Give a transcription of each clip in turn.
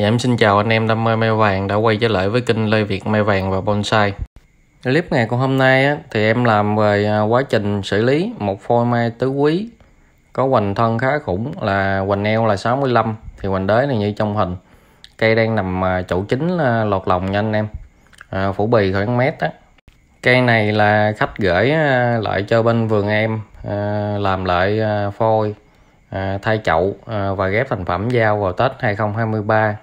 Dạ em xin chào anh em đam mê mai vàng đã quay trở lại với kênh Lê Việt Mai Vàng và Bonsai Clip ngày của hôm nay á, thì em làm về à, quá trình xử lý một phôi mai tứ quý có hoành thân khá khủng là hoành eo là 65 thì hoành đế này như trong hình cây đang nằm à, chậu chính à, lọt lòng nha anh em à, phủ bì khoảng mét á cây này là khách gửi lại cho bên vườn em à, làm lại phôi à, thay chậu à, và ghép thành phẩm giao vào Tết 2023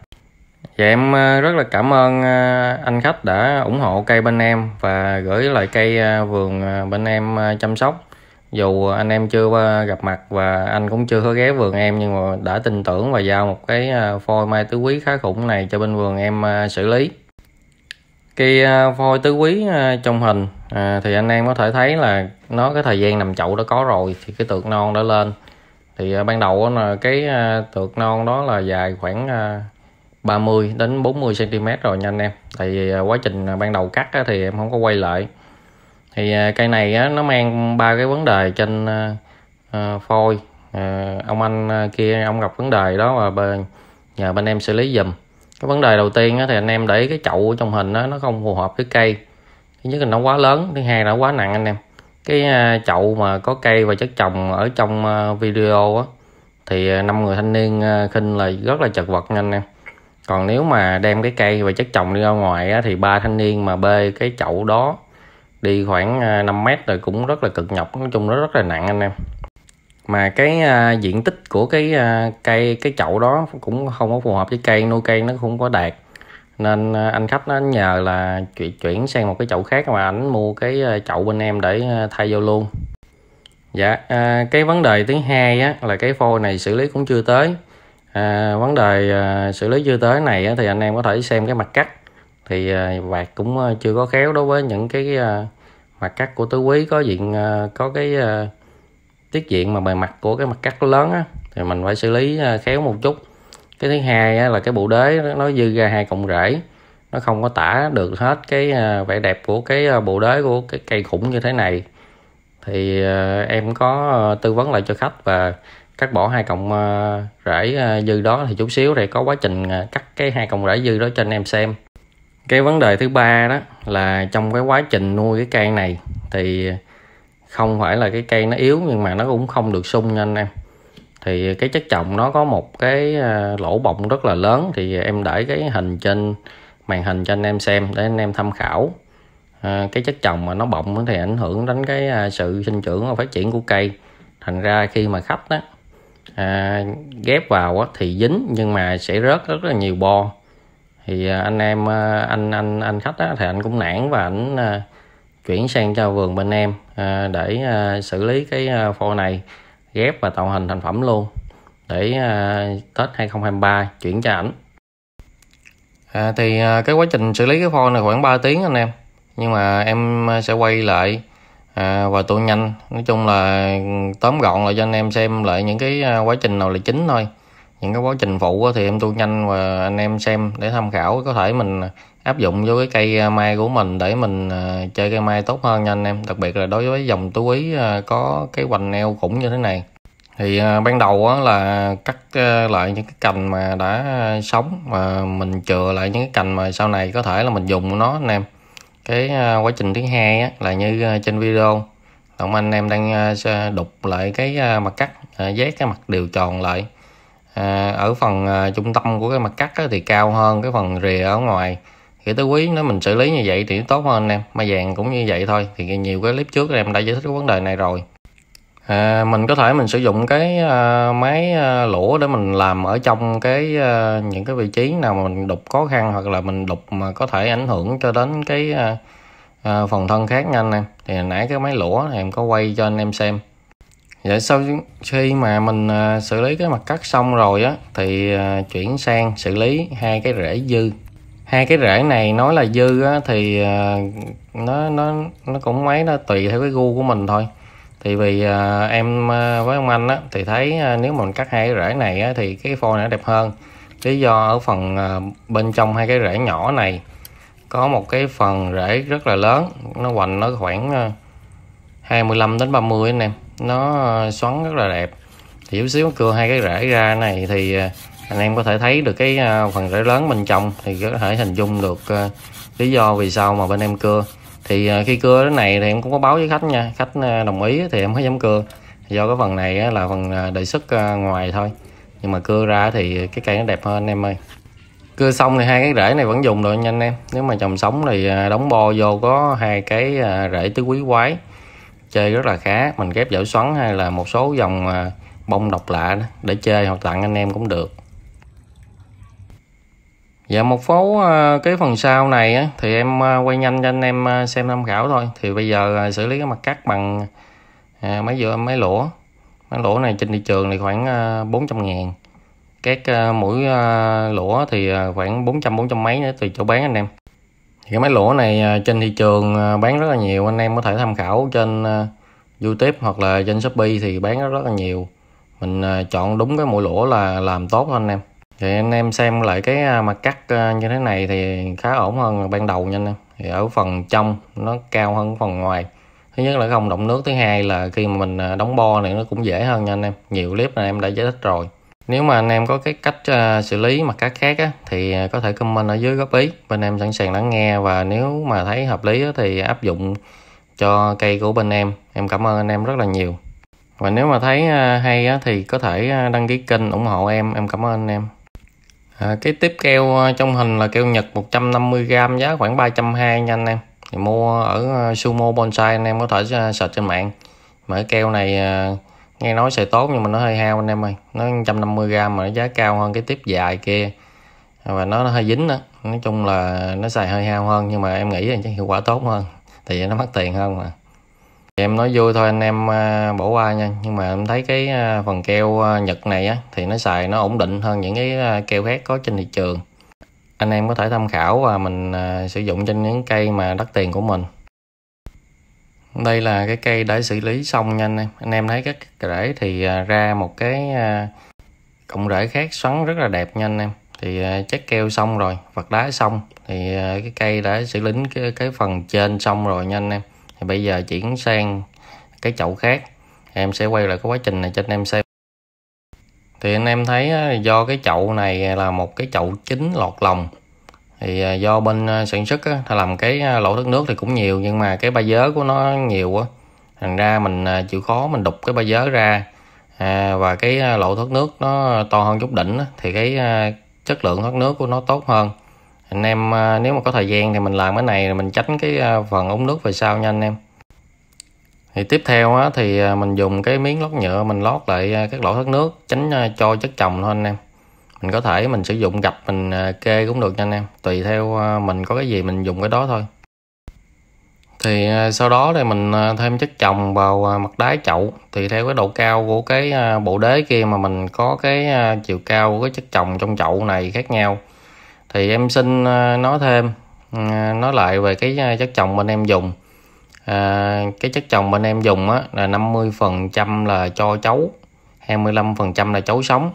Dạ em ờ, rất là cảm ơn ờ, anh khách đã ủng hộ cây bên em và gửi lại cây ờ, vườn bên em chăm sóc. Dù anh em chưa gặp mặt và anh cũng chưa có ghé vườn em nhưng mà đã tin tưởng và giao một cái phôi mai tứ quý khá khủng này cho bên vườn em xử lý. Cây phôi tứ quý trong hình thì anh em có thể thấy là nó cái thời gian nằm chậu đã có rồi thì cái tượng non đã lên. Thì ban đầu là cái tượng non đó là dài khoảng 30 đến 40 cm rồi nha anh em tại vì à, quá trình à, ban đầu cắt thì em không có quay lại thì à, cây này nó mang ba cái vấn đề trên phôi ông anh kia ông gặp vấn đề đó và nhờ bên em xử lý dùm cái vấn đề đầu tiên thì anh em để cái chậu trong hình nó không phù hợp với cây thứ nhất là nó quá lớn thứ hai là nó quá nặng anh em cái chậu mà có cây và chất trồng ở trong video á thì năm người thanh niên khinh là rất là chật vật nha anh em còn nếu mà đem cái cây và chất trồng đi ra ngoài á, thì ba thanh niên mà bê cái chậu đó đi khoảng 5 à, mét rồi cũng rất là cực nhọc nói chung nó rất là nặng anh em mà cái uh, diện tích của cái uh, cây cái chậu đó cũng không có phù hợp với cây nuôi cây nó không có đạt nên uh, anh khách nó nhờ là chuyển chuyển sang một cái chậu khác mà ảnh mua cái uh, chậu bên em để uh, thay vô luôn dạ uh, cái vấn đề thứ hai á là cái phôi này xử lý cũng chưa tới à, vấn đề à, xử lý chưa tới này á, thì anh em có thể xem cái mặt cắt thì à, cũng à, chưa có khéo đối với những cái à, mặt cắt của tứ quý có diện à, có cái à, tiết diện mà bề mặt của cái mặt cắt lớn á, thì mình phải xử lý à, khéo một chút cái thứ hai á, là cái bộ đế nó dư ra hai cọng rễ nó không có tả được hết cái à, vẻ đẹp của cái à, bộ đế của cái cây khủng như thế này thì em có tư vấn lại cho khách và cắt bỏ hai cọng ờ, rễ ờ, dư đó thì chút xíu thì có quá trình ờ, cắt cái hai cọng rễ dư đó cho anh em xem cái vấn đề thứ ba đó là trong cái quá trình nuôi cái cây này thì không phải là cái cây nó yếu nhưng mà nó cũng không được sung nha anh em thì cái chất trồng nó có một cái lỗ bọng rất là lớn thì em để cái hình trên màn hình cho anh em xem để anh em tham khảo cái chất trồng mà nó bọng thì ảnh hưởng đến cái sự sinh trưởng và phát triển của cây thành ra khi mà khách đó à, ghép vào á, thì dính nhưng mà sẽ rớt rất là nhiều bo thì à, anh em à, anh anh anh khách á, thì anh cũng nản và anh à, chuyển sang cho vườn bên em à, để à, xử lý cái à, phô này ghép và tạo hình thành phẩm luôn để à, Tết 2023 chuyển cho ảnh à, thì à, cái quá trình xử lý cái pho này khoảng 3 tiếng anh em nhưng mà em à, sẽ quay lại à, và tua nhanh nói chung là tóm gọn lại cho anh em xem lại những cái à, quá trình nào là chính thôi những cái quá trình phụ thì em tu nhanh và anh em xem để tham khảo có thể mình áp dụng vô cái cây à, mai của mình để mình à, chơi cây mai tốt hơn nha anh em đặc biệt là đối với dòng tú ý có cái hoành neo khủng như thế này thì ban đầu là cắt lại những cái cành mà đã sống mà mình chừa lại những cái cành mà sau này có thể là mình dùng nó anh em cái à, quá trình thứ hai á, là như à, trên video ông anh em đang à, đục lại cái mặt cắt vét cái mặt đều tròn lại ở phần trung tâm của cái mặt cắt á, thì cao hơn cái phần rìa ở ngoài thì tới quý nếu mình xử lý như vậy thì tốt hơn em mai vàng cũng như vậy thôi thì nhiều cái clip trước em đã giải thích cái vấn đề này rồi à, mình có thể mình sử dụng cái à, máy à, lũa để mình làm ở trong cái à, những cái vị trí nào mà mình đục khó khăn hoặc là mình đục mà có thể ảnh hưởng cho đến cái à, à, phần thân khác nha anh em thì nãy cái máy lũa thì em có quay cho anh em xem vậy dạ, sau khi mà mình à, xử lý cái mặt cắt xong rồi á thì à, chuyển sang xử lý hai cái rễ dư hai cái rễ này nói là dư á, thì à, nó nó nó cũng mấy nó tùy theo cái gu của mình thôi thì vì uh, em à, với ông anh á, thì thấy uh, nếu mình cắt hai cái rễ này á, thì cái phôi nó đẹp hơn lý do ở phần uh, bên trong hai cái rễ nhỏ này có một cái phần rễ rất là lớn nó hoành nó khoảng uh, 25 đến 30 anh em nó uh, xoắn rất là đẹp thì chút xíu cưa hai cái rễ ra này thì uh, anh em có thể thấy được cái phần rễ lớn bên trong thì có thể hình dung được lý do vì sao mà bên em cưa thì à, khi cưa đến này thì em cũng có báo với khách nha khách à, đồng ý thì em mới dám cưa do cái phần này là phần à, đề xuất ngoài thôi nhưng mà cưa ra thì cái cây nó đẹp hơn anh em ơi cưa xong thì hai cái rễ này vẫn dùng được nha anh em nếu mà trồng sống thì đóng bo vô có hai cái rễ tứ quý quái chơi rất là khá mình ghép dở xoắn hay là một số dòng bông độc lạ để chơi hoặc tặng anh em cũng được Dạ một phố ờ, cái phần sau này á, thì em ờ, quay nhanh cho anh em ờ, xem tham khảo thôi. Thì bây giờ xử lý cái mặt cắt bằng à, máy dựa máy lũa. Máy lũa này trên thị trường thì khoảng 400 ngàn. Các mũi lũa thì khoảng 400 400 mấy nữa tùy chỗ bán anh em. Thì cái máy lũa này trên thị trường bán rất là nhiều anh em có thể tham khảo trên YouTube hoặc là trên Shopee thì bán rất là nhiều. Mình chọn đúng cái mũi lũa là làm tốt thôi anh em thì anh em xem lại cái à, mặt cắt à, như thế này thì khá ổn hơn ban đầu nha anh em thì ở phần trong nó cao hơn phần ngoài thứ nhất là không động nước thứ hai là khi mà mình à, đóng bo này nó cũng dễ hơn nha anh em nhiều clip này em đã giải thích rồi nếu mà anh em có cái cách uh, xử lý mặt cắt khác á, thì có thể comment ở dưới góp ý bên em sẵn sàng lắng nghe và nếu mà thấy hợp lý á, thì áp dụng cho cây của bên em em cảm ơn anh em rất là nhiều và nếu mà thấy hay á, thì có thể đăng ký kênh ủng hộ em em cảm ơn anh em à, cái tiếp keo ờ, trong hình là keo nhật 150g giá khoảng 320 nha anh em thì mua ở ờ, Sumo Bonsai anh em có thể ờ, search trên mạng mà cái keo này nghe nói sẽ tốt nhưng mà nó hơi hao anh em ơi nó 150g mà nó giá cao hơn cái tiếp dài kia và nó, nó hơi dính đó nói chung là nó xài hơi hao hơn nhưng mà em nghĩ là hiệu quả tốt hơn thì nó mất tiền hơn mà em nói vui thôi anh em à, bỏ qua nha nhưng mà em thấy cái à, phần keo à, nhật này á thì nó xài nó ổn định hơn những cái keo khác có trên thị trường anh em có thể tham khảo và mình sử dụng trên những cây mà đắt tiền của mình đây là cái cây đã xử lý xong nha anh em anh em thấy cái rễ thì ra một cái cọng rễ khác xoắn rất là đẹp nha anh em thì chắc keo xong rồi vật đá xong thì cái cây đã xử lý cái, cái phần trên xong rồi nha anh em thì bây giờ chuyển sang cái chậu khác em sẽ quay lại cái quá trình này cho anh em xem thì anh em thấy do cái chậu này là một cái chậu chính lọt lòng thì à, do bên à, sản xuất á, làm cái à, lỗ thoát nước thì cũng nhiều nhưng mà cái ba dớ của nó nhiều quá thành ra mình chịu khó mình đục cái ba dớ ra à, và cái lỗ thoát nước nó to hơn chút đỉnh á, thì cái chất lượng thoát nước của nó tốt hơn anh em à, nếu mà có thời gian thì mình làm cái này mình tránh cái à, phần ống nước về sau nha anh em thì tiếp theo á, thì à, mình dùng cái miếng lót nhựa mình lót lại các lỗ thoát nước tránh cho chất chồng thôi anh em mình có thể mình sử dụng gạch mình kê cũng được nha anh em tùy theo mình có cái gì mình dùng cái đó thôi thì sau đó thì mình thêm chất chồng vào mặt đáy chậu thì theo cái độ cao của cái bộ đế kia mà mình có cái chiều cao của cái chất chồng trong chậu này khác nhau thì em xin ờ, nói thêm ờ, nói lại về cái ờ, chất trồng bên em dùng à, cái chất trồng bên em dùng á, là 50 phần trăm là cho chấu 25 phần trăm là chấu sống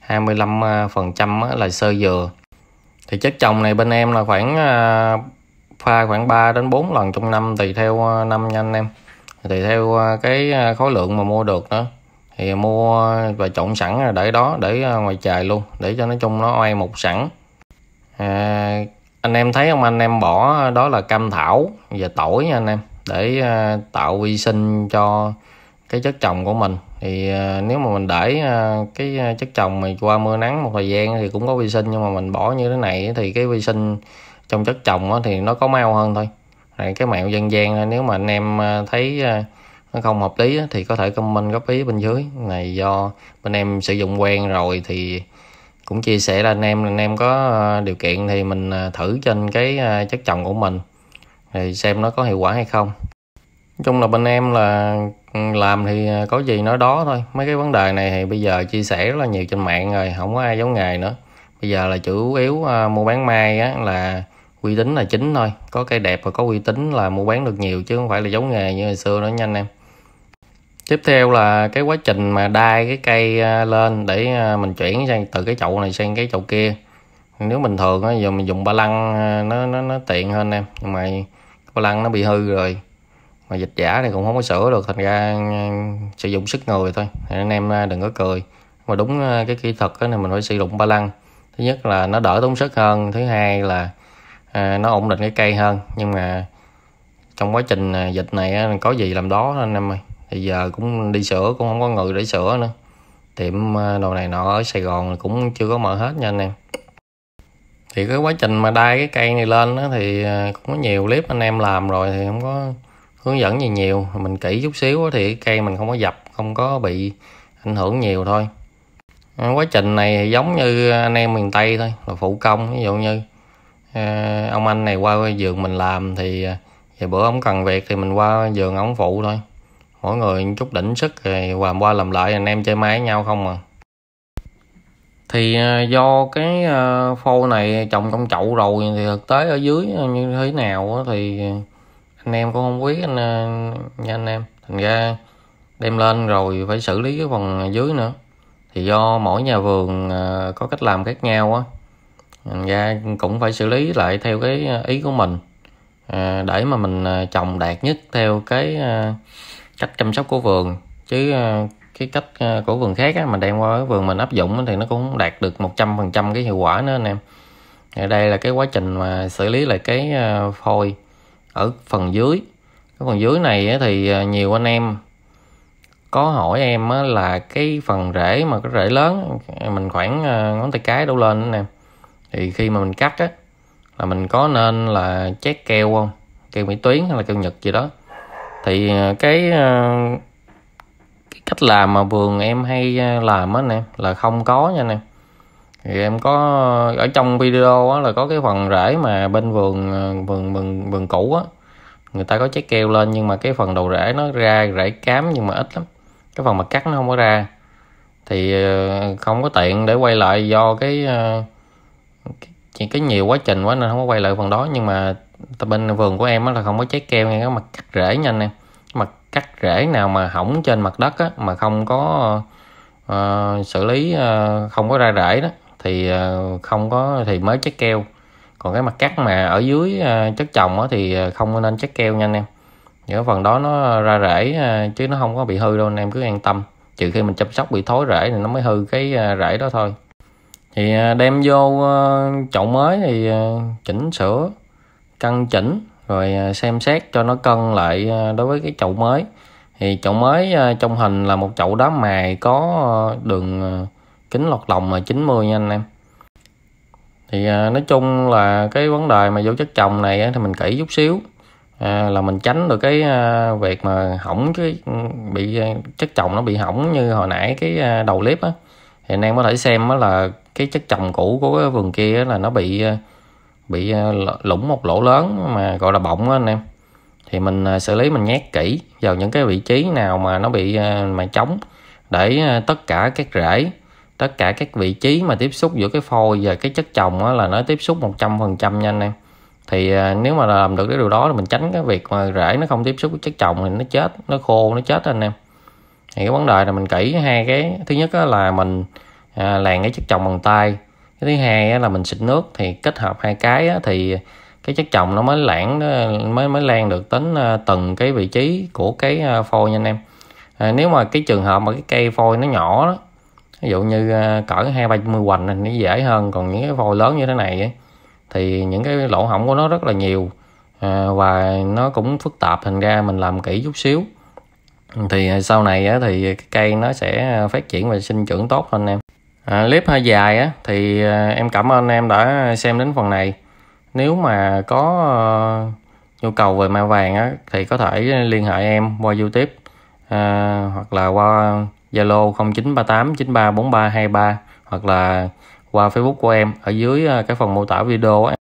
25 phần trăm là sơ dừa thì chất trồng này bên em là khoảng pha khoảng 3 đến 4 lần trong năm tùy theo năm nha anh em tùy theo cái khối lượng mà mua được đó thì mua và trộn sẵn để đó để ngoài trời luôn để cho nói chung nó oai một sẵn à, anh em thấy không anh em bỏ đó là cam thảo và tỏi nha anh em để à, tạo vi sinh cho cái chất trồng của mình thì à, nếu mà mình để à, cái chất trồng mà qua mưa nắng một thời gian thì cũng có vi sinh nhưng mà mình bỏ như thế này thì cái vi sinh trong chất trồng thì nó có mau hơn thôi này cái mẹo dân gian nếu mà anh em à, thấy à, nó không hợp lý thì có thể comment góp ý bên dưới này do bên em sử dụng quen rồi thì cũng chia sẻ là anh em anh em có ờ, điều kiện thì mình ờ, thử trên cái ờ, chất trồng của mình thì xem nó có hiệu quả hay không nói chung là bên em là ừ, làm thì có gì nói đó thôi mấy cái vấn đề này thì bây giờ chia sẻ rất là nhiều trên mạng rồi không có ai giống nghề nữa bây giờ là chủ yếu mua bán mai á, là uy tín là chính thôi có cây đẹp và có uy tín là mua bán được nhiều chứ không phải là giống nghề như hồi xưa nữa nha anh em tiếp theo là cái quá trình mà đai cái cây à, lên để à, mình chuyển sang từ cái chậu này sang cái chậu kia nếu bình thường á giờ mình dùng ba lăng à, nó nó nó tiện hơn em nhưng mà ba lăng nó bị hư rồi mà dịch giả này cũng không có sửa được thành ra sử dụng sức người thôi thì anh em đừng có cười mà đúng cái kỹ thuật này mình phải sử dụng ba lăng thứ nhất là nó đỡ tốn sức hơn thứ hai là à, nó ổn định cái cây hơn nhưng mà trong quá trình dịch này có gì làm đó anh em ơi thì giờ cũng đi sửa cũng không có người để sửa nữa tiệm à, đồ này nọ ở Sài Gòn cũng chưa có mở hết nha anh em thì cái quá trình mà đai cái cây này lên đó thì à, cũng có nhiều clip anh em làm rồi thì không có hướng dẫn gì nhiều mình kỹ chút xíu thì cây mình không có dập không có bị ảnh hưởng nhiều thôi à, quá trình này giống như anh em miền Tây thôi là phụ công ví dụ như ông anh này qua giường mình làm thì về bữa ông cần việc thì mình qua giường ông phụ thôi mỗi người chút đỉnh sức rồi làm qua làm lại anh em chơi máy nhau không à thì ờ, do cái ờ, phô này trồng trong chậu rồi thì thực tế ở dưới như thế nào thì anh em cũng không biết anh ờ, nha anh em thành ra đem lên rồi phải xử lý cái phần dưới nữa thì do mỗi nhà vườn có cách làm khác nhau á thành ra cũng phải xử lý lại theo cái ý của mình để mà mình trồng đạt nhất theo cái cách chăm sóc của vườn chứ ờ, cái cách ờ, của vườn khác á, mình đem qua cái vườn mình áp dụng thì nó cũng đạt được 100% cái hiệu quả nữa anh em ở đây là cái quá trình mà xử lý lại cái ờ, phôi ở phần dưới cái phần dưới này thì nhiều anh em có hỏi em là cái phần rễ mà cái rễ lớn mình khoảng ngón tay cái đâu lên anh em thì khi mà mình cắt á là mình có nên là chét keo không keo mỹ tuyến hay là keo nhật gì đó thì à, cái à, cái cách làm mà vườn em hay à, làm á nè là không có nha nè thì em có ở trong video á, là có cái phần rễ mà bên vườn vườn vườn vườn cũ á người ta có trái keo lên nhưng mà cái phần đầu rễ nó ra rễ cám nhưng mà ít lắm cái phần mà cắt nó không có ra thì không có tiện để quay lại do cái cái, cái nhiều quá trình quá nên không có quay lại phần đó nhưng mà tại bên vườn của em á là không có trái keo nghe cái mặt cắt rễ nha anh em mặt cắt rễ nào mà hỏng trên mặt đất á, mà không có uh, xử lý uh, không có ra rễ đó thì uh, không có thì mới trái keo còn cái mặt cắt mà ở dưới uh, chất trồng á, thì không nên trái keo nha anh em những phần đó nó ra rễ uh, chứ nó không có bị hư đâu anh em cứ an tâm trừ khi mình chăm sóc bị thối rễ thì nó mới hư cái rễ đó thôi thì đem vô chậu mới thì chỉnh sửa căn chỉnh rồi à, xem xét cho nó cân lại à, đối với cái chậu mới thì chậu mới à, trong hình là một chậu đá mài có đường kính lọt lòng là 90 nha anh em thì nói chung là cái vấn đề mà vô chất trồng này thì mình kỹ chút xíu là mình tránh được cái việc mà hỏng cái ừ, bị chất trồng nó bị hỏng như hồi nãy cái đầu clip á thì anh em có thể xem là cái chất trồng cũ của cái vườn kia là nó bị bị ờ, lủng một lỗ lớn mà gọi là bọng đó anh em thì mình ờ, xử lý mình nhét kỹ vào những cái vị trí nào mà nó bị ờ, mà trống để tất cả các rễ tất cả các vị trí mà tiếp xúc giữa cái phôi và cái chất trồng là nó tiếp xúc 100% nha anh em thì nếu mà làm được cái điều đó thì mình tránh cái việc mà rễ nó không tiếp xúc với chất trồng thì nó chết nó khô nó chết anh em thì cái vấn đề là mình kỹ hai cái thứ nhất là mình à, làng cái chất trồng bằng tay cái thứ hai là mình xịt nước thì kết hợp hai cái thì cái chất chồng nó mới lãng ờ, mới mới lan được đến ờ, từng cái vị trí của cái ờ, phôi nha anh em nếu mà cái trường hợp mà cái cây phôi nó nhỏ đó ví dụ như cỡ hai ba mươi hoành này nó dễ hơn còn những cái phôi lớn như thế này thì những cái lỗ hỏng của nó rất là nhiều và nó cũng phức tạp thành ra mình làm kỹ chút xíu thì sau này thì cái cây nó sẽ phát triển và sinh trưởng tốt hơn em à, clip hơi dài á thì à, em cảm ơn em đã xem đến phần này nếu mà có uh, nhu cầu về ma vàng á thì có thể liên hệ em qua youtube uh, hoặc là qua zalo 0938934323 hoặc là qua facebook của em ở dưới à, cái phần mô tả video á.